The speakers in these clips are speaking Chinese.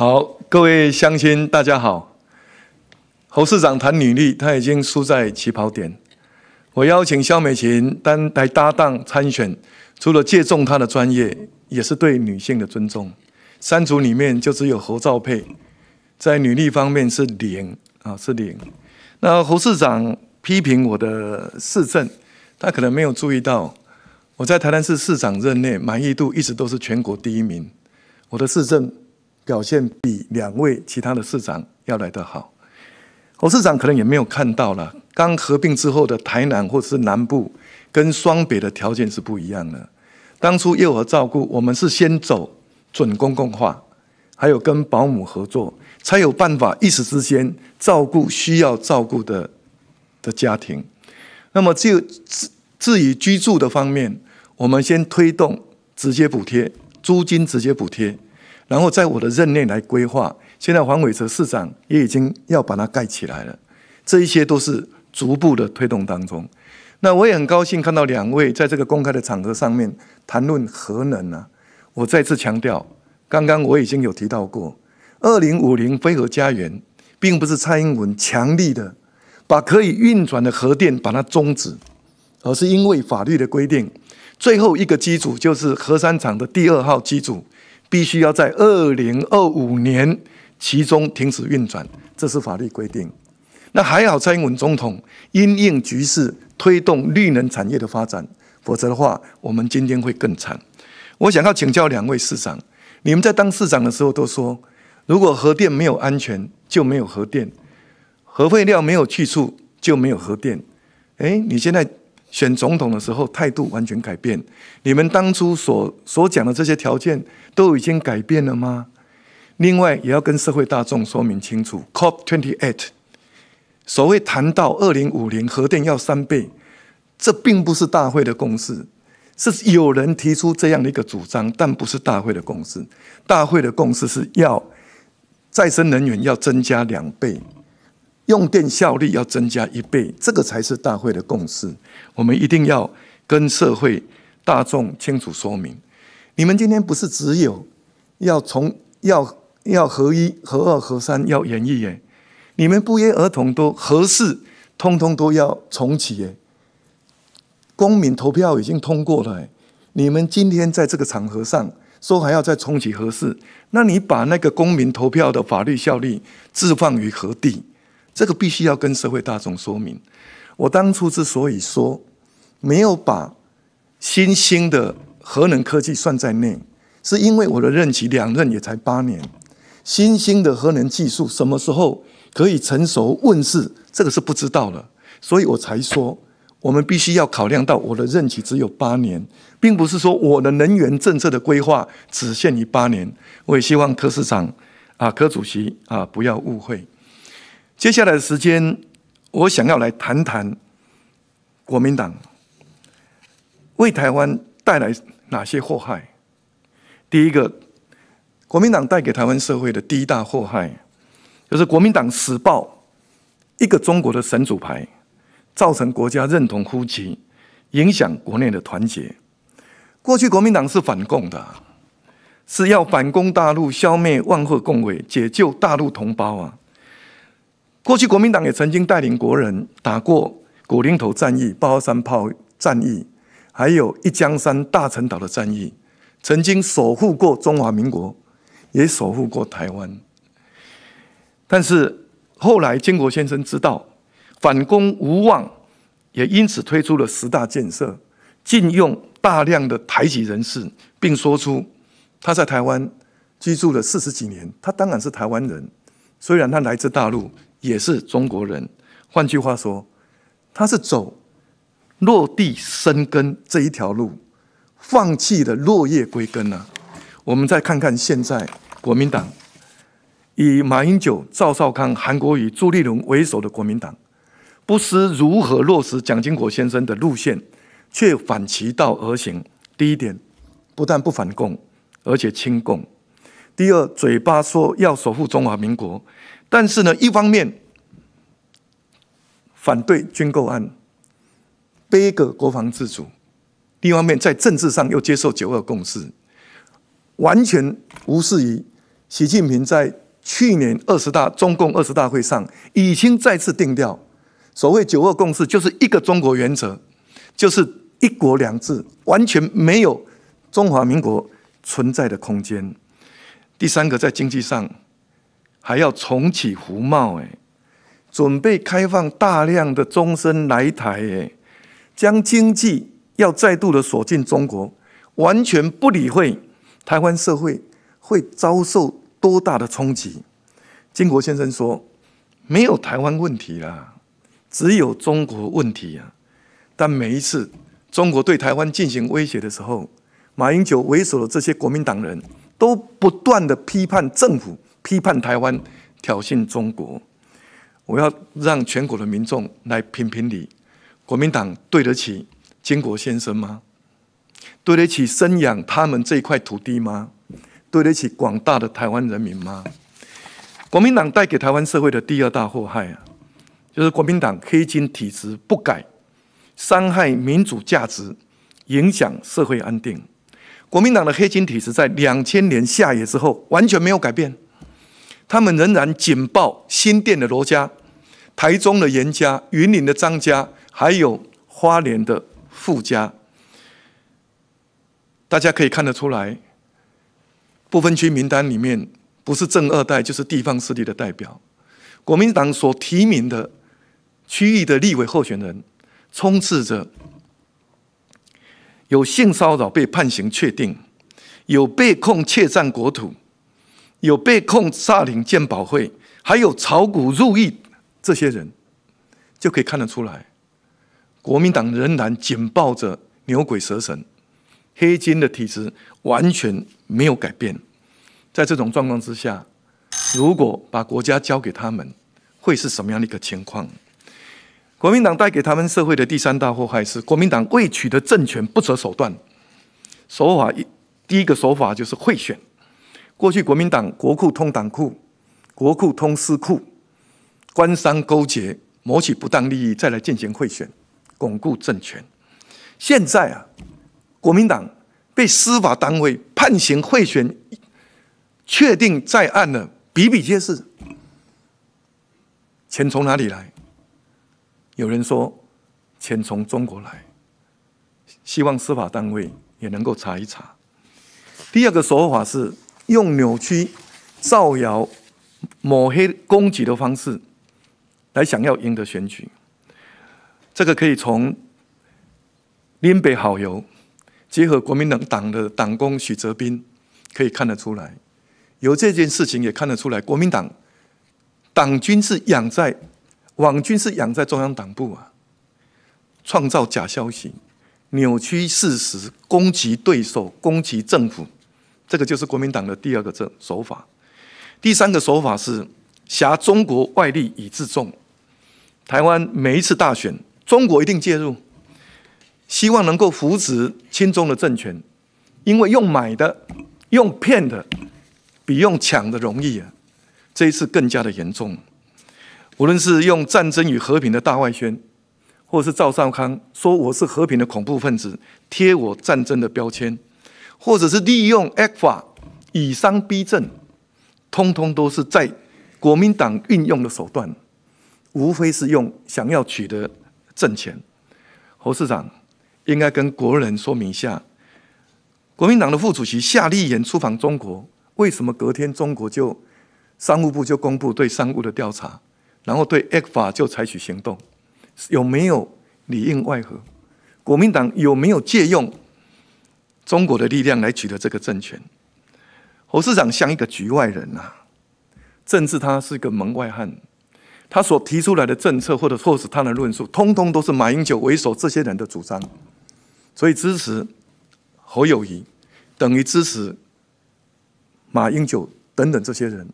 好，各位乡亲，大家好。侯市长谈女力，他已经输在起跑点。我邀请肖美琴担来搭档参选，除了借重她的专业，也是对女性的尊重。三组里面就只有侯兆佩在女力方面是零啊，是零。那侯市长批评我的市政，他可能没有注意到我在台南市市长任内满意度一直都是全国第一名，我的市政。表现比两位其他的市长要来得好。侯市长可能也没有看到了，刚合并之后的台南或是南部跟双北的条件是不一样的。当初幼儿照顾，我们是先走准公共化，还有跟保姆合作，才有办法一时之间照顾需要照顾的的家庭。那么，就至于居住的方面，我们先推动直接补贴，租金直接补贴。然后在我的任内来规划，现在黄伟哲市长也已经要把它盖起来了，这一些都是逐步的推动当中。那我也很高兴看到两位在这个公开的场合上面谈论核能啊。我再次强调，刚刚我已经有提到过，二零五零飞核家园，并不是蔡英文强力的把可以运转的核电把它终止，而是因为法律的规定，最后一个机组就是核三厂的第二号机组。必须要在二零二五年其中停止运转，这是法律规定。那还好，蔡英文总统因应局势推动绿能产业的发展，否则的话，我们今天会更惨。我想要请教两位市长，你们在当市长的时候都说，如果核电没有安全，就没有核电；核废料没有去处，就没有核电。哎，你现在？选总统的时候态度完全改变，你们当初所所讲的这些条件都已经改变了吗？另外也要跟社会大众说明清楚，COP twenty eight，所谓谈到二零五零核电要三倍，这并不是大会的共识，是有人提出这样的一个主张，但不是大会的共识。大会的共识是要再生能源要增加两倍。用电效率要增加一倍，这个才是大会的共识。我们一定要跟社会大众清楚说明：你们今天不是只有要从要要合一、合二合三，要演绎耶，你们不约而同都合适，通通都要重启。耶。公民投票已经通过了，你们今天在这个场合上说还要再重启合适，那你把那个公民投票的法律效力置放于何地？这个必须要跟社会大众说明。我当初之所以说没有把新兴的核能科技算在内，是因为我的任期两任也才八年。新兴的核能技术什么时候可以成熟问世，这个是不知道了，所以我才说我们必须要考量到我的任期只有八年，并不是说我的能源政策的规划只限于八年。我也希望柯市长、啊柯主席啊不要误会。接下来的时间，我想要来谈谈国民党为台湾带来哪些祸害。第一个，国民党带给台湾社会的第一大祸害，就是国民党死抱一个中国的神主牌，造成国家认同呼吸，影响国内的团结。过去国民党是反共的，是要反攻大陆，消灭万恶共匪，解救大陆同胞啊。过去国民党也曾经带领国人打过古林头战役、八二山炮战役，还有一江山大陈岛的战役，曾经守护过中华民国，也守护过台湾。但是后来，建国先生知道反攻无望，也因此推出了十大建设，禁用大量的台籍人士，并说出他在台湾居住了四十几年，他当然是台湾人，虽然他来自大陆。也是中国人，换句话说，他是走落地生根这一条路，放弃了落叶归根呢。我们再看看现在国民党以马英九、赵少康、韩国瑜、朱立伦为首的国民党，不思如何落实蒋经国先生的路线，却反其道而行。第一点，不但不反共，而且亲共。第二，嘴巴说要守护中华民国，但是呢，一方面反对军购案，背个国防自主；另一方面，在政治上又接受“九二共识”，完全无视于习近平在去年二十大中共二十大会上已经再次定调：所谓“九二共识”，就是一个中国原则，就是一国两制，完全没有中华民国存在的空间。第三个，在经济上还要重启服贸，哎，准备开放大量的终身来台，哎，将经济要再度的锁进中国，完全不理会台湾社会会遭受多大的冲击。金国先生说：“没有台湾问题啦，只有中国问题啊！”但每一次中国对台湾进行威胁的时候，马英九为首的这些国民党人。都不断的批判政府，批判台湾挑衅中国。我要让全国的民众来评评理：国民党对得起金国先生吗？对得起生养他们这块土地吗？对得起广大的台湾人民吗？国民党带给台湾社会的第二大祸害啊，就是国民党黑金体制不改，伤害民主价值，影响社会安定。国民党的黑金体制在两千年下野之后完全没有改变，他们仍然紧抱新店的罗家、台中的严家、云林的张家，还有花莲的傅家。大家可以看得出来，不分区名单里面不是正二代就是地方势力的代表。国民党所提名的区域的立委候选人，充斥着。有性骚扰被判刑确定，有被控窃占国土，有被控诈领鉴保会，还有炒股入狱，这些人就可以看得出来，国民党仍然紧抱着牛鬼蛇神、黑金的体制，完全没有改变。在这种状况之下，如果把国家交给他们，会是什么样的一个情况？国民党带给他们社会的第三大祸害是国民党为取得政权不择手段，手法一第一个手法就是贿选，过去国民党国库通党库，国库通私库，官商勾结谋取不当利益，再来进行贿选，巩固政权。现在啊，国民党被司法单位判刑贿选，确定在案的比比皆是，钱从哪里来？有人说钱从中国来，希望司法单位也能够查一查。第二个手法是用扭曲、造谣、抹黑、攻击的方式，来想要赢得选举。这个可以从林北好油结合国民党的党工许哲斌可以看得出来，由这件事情也看得出来，国民党党军是养在。网军是养在中央党部啊，创造假消息、扭曲事实、攻击对手、攻击政府，这个就是国民党的第二个政手法。第三个手法是挟中国外力以自重。台湾每一次大选，中国一定介入，希望能够扶持亲中的政权，因为用买的、用骗的，比用抢的容易啊。这一次更加的严重。无论是用《战争与和平》的大外宣，或是赵少康说我是和平的恐怖分子，贴我战争的标签，或者是利用 A 股法以商逼政，通通都是在国民党运用的手段，无非是用想要取得政权。侯市长应该跟国人说明一下，国民党的副主席夏立言出访中国，为什么隔天中国就商务部就公布对商务的调查？然后对 X 法就采取行动，有没有里应外合？国民党有没有借用中国的力量来取得这个政权？侯市长像一个局外人呐，政治他是一个门外汉，他所提出来的政策或者措施，他的论述，通通都是马英九为首这些人的主张。所以支持侯友谊等于支持马英九等等这些人。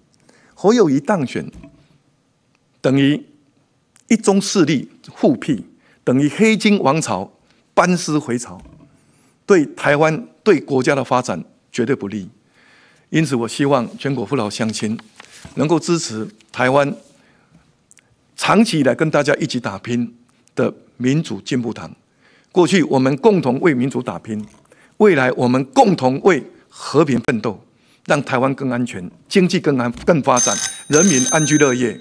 侯友谊当选。等于一中势力复辟，等于黑金王朝班师回朝，对台湾、对国家的发展绝对不利。因此，我希望全国父老乡亲能够支持台湾长期以来跟大家一起打拼的民主进步党。过去我们共同为民主打拼，未来我们共同为和平奋斗，让台湾更安全，经济更安更发展，人民安居乐业。